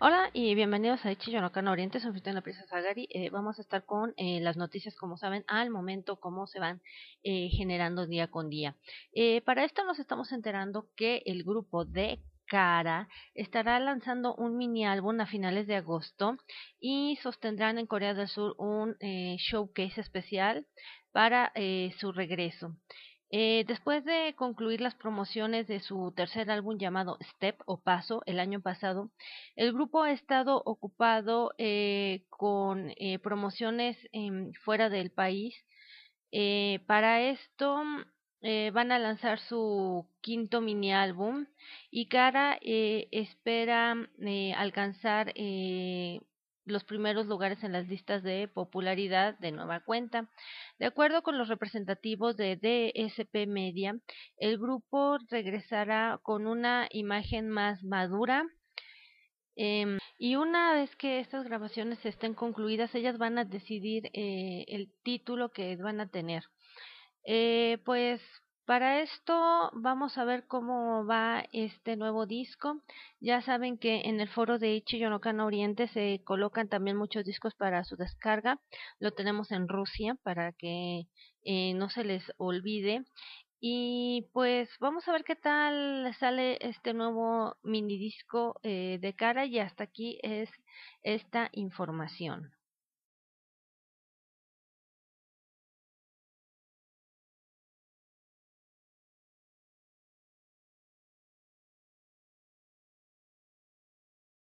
Hola y bienvenidos a Ichiyonokana Oriente, soy en la Prisa Zagari eh, vamos a estar con eh, las noticias, como saben, al momento, cómo se van eh, generando día con día. para esto nos estamos enterando que el grupo de Cara estará lanzando un mini álbum a finales de agosto y sostendrán en Corea del Sur un showcase especial para su regreso. Eh, después de concluir las promociones de su tercer álbum llamado Step o Paso el año pasado, el grupo ha estado ocupado eh, con eh, promociones fuera del país. para esto van a lanzar su quinto mini álbum y Cara espera alcanzar los primeros lugares en las listas de popularidad de nueva cuenta. De acuerdo con los representativos de DSP Media, el grupo regresará con una imagen más madura. Em, y una vez que estas grabaciones estén concluidas, ellas van a decidir eh, el título que van a tener. Eh, pues para esto vamos a ver cómo va este nuevo disco. Ya saben que en el foro de Ichiyonokan Oriente se colocan también muchos discos para su descarga. Lo tenemos en Rusia para que eh, no se les olvide. Y pues vamos a ver qué tal sale este nuevo mini disco eh, de cara y hasta aquí es esta información.